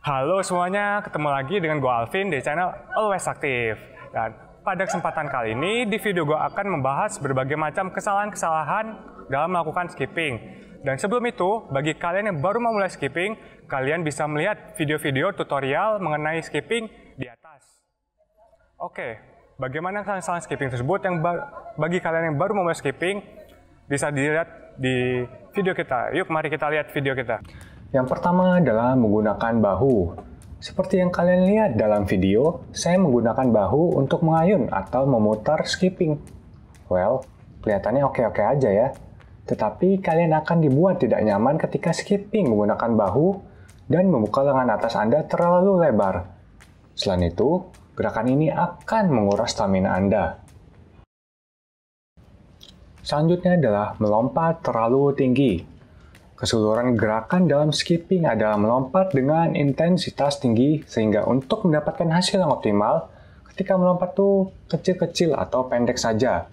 Halo semuanya, ketemu lagi dengan gue Alvin di channel Always Active. Dan pada kesempatan kali ini, di video gue akan membahas berbagai macam kesalahan-kesalahan dalam melakukan skipping. Dan sebelum itu, bagi kalian yang baru memulai skipping, kalian bisa melihat video-video tutorial mengenai skipping di atas. Oke, bagaimana kesalahan skipping tersebut yang bagi kalian yang baru memulai skipping bisa dilihat di video kita. Yuk, mari kita lihat video kita. Yang pertama adalah menggunakan bahu. Seperti yang kalian lihat dalam video, saya menggunakan bahu untuk mengayun atau memutar skipping. Well, kelihatannya oke-oke aja ya. Tetapi kalian akan dibuat tidak nyaman ketika skipping menggunakan bahu dan membuka lengan atas Anda terlalu lebar. Selain itu, gerakan ini akan menguras stamina Anda. Selanjutnya adalah melompat terlalu tinggi Keseluruhan gerakan dalam skipping adalah melompat dengan intensitas tinggi sehingga untuk mendapatkan hasil yang optimal, ketika melompat tuh kecil-kecil atau pendek saja.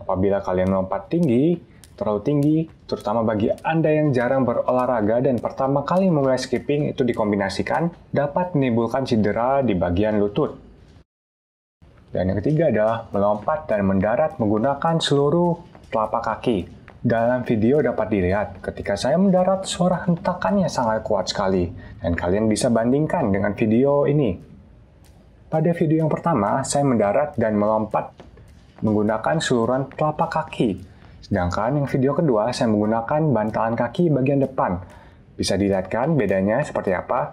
Apabila kalian melompat tinggi, terlalu tinggi, terutama bagi Anda yang jarang berolahraga dan pertama kali memulai skipping itu dikombinasikan, dapat menimbulkan cedera di bagian lutut. Dan yang ketiga adalah melompat dan mendarat menggunakan seluruh telapak kaki. Dalam video dapat dilihat ketika saya mendarat suara hentakannya sangat kuat sekali dan kalian bisa bandingkan dengan video ini. Pada video yang pertama, saya mendarat dan melompat menggunakan seluruh telapak kaki. Sedangkan yang video kedua, saya menggunakan bantalan kaki bagian depan. Bisa dilihatkan bedanya seperti apa?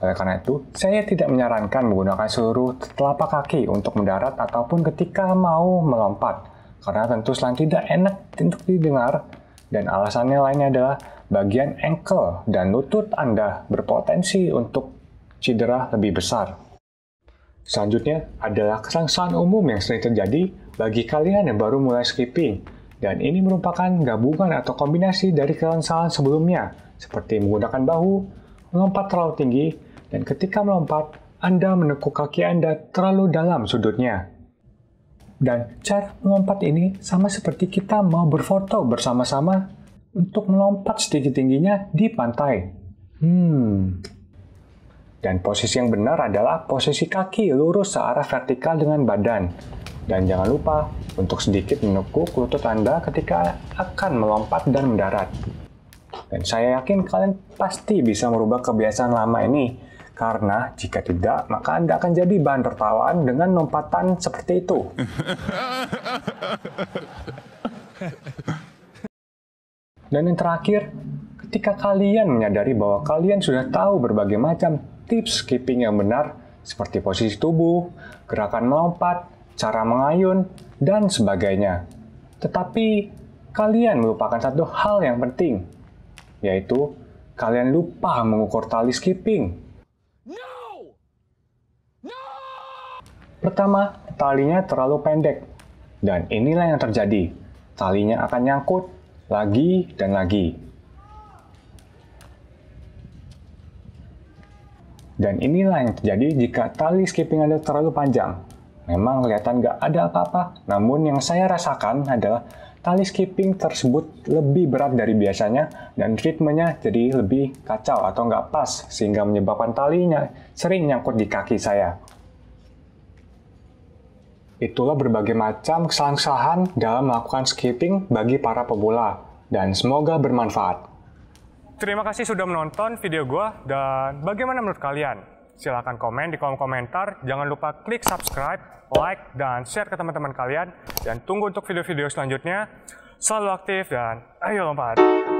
Oleh karena itu, saya tidak menyarankan menggunakan seluruh telapak kaki untuk mendarat ataupun ketika mau melompat karena tentu selain tidak enak untuk didengar dan alasannya lainnya adalah bagian engkel dan lutut Anda berpotensi untuk cedera lebih besar. Selanjutnya adalah kesangsaan umum yang sering terjadi bagi kalian yang baru mulai skipping, dan ini merupakan gabungan atau kombinasi dari kesangsaan sebelumnya, seperti menggunakan bahu, melompat terlalu tinggi, dan ketika melompat, Anda menekuk kaki Anda terlalu dalam sudutnya. Dan cara melompat ini sama seperti kita mau berfoto bersama-sama untuk melompat sedikit tingginya di pantai. Hmm. Dan posisi yang benar adalah posisi kaki lurus searah vertikal dengan badan. Dan jangan lupa untuk sedikit menekuk lutut Anda ketika akan melompat dan mendarat. Dan saya yakin kalian pasti bisa merubah kebiasaan lama ini karena jika tidak, maka Anda akan jadi bahan tertawaan dengan lompatan seperti itu. Dan yang terakhir, ketika kalian menyadari bahwa kalian sudah tahu berbagai macam tips skipping yang benar, seperti posisi tubuh, gerakan melompat, cara mengayun, dan sebagainya. Tetapi, kalian melupakan satu hal yang penting, yaitu kalian lupa mengukur tali skipping. Pertama, talinya terlalu pendek. Dan inilah yang terjadi. Talinya akan nyangkut lagi dan lagi. Dan inilah yang terjadi jika tali skipping Anda terlalu panjang. Memang kelihatan nggak ada apa-apa, namun yang saya rasakan adalah tali skipping tersebut lebih berat dari biasanya dan ritmenya jadi lebih kacau atau nggak pas sehingga menyebabkan talinya sering nyangkut di kaki saya. Itulah berbagai macam kesalahan-kesalahan dalam melakukan skipping bagi para pemula, dan semoga bermanfaat. Terima kasih sudah menonton video gue, dan bagaimana menurut kalian? Silahkan komen di kolom komentar, jangan lupa klik subscribe, like, dan share ke teman-teman kalian, dan tunggu untuk video-video selanjutnya. Selalu aktif dan ayo lompat!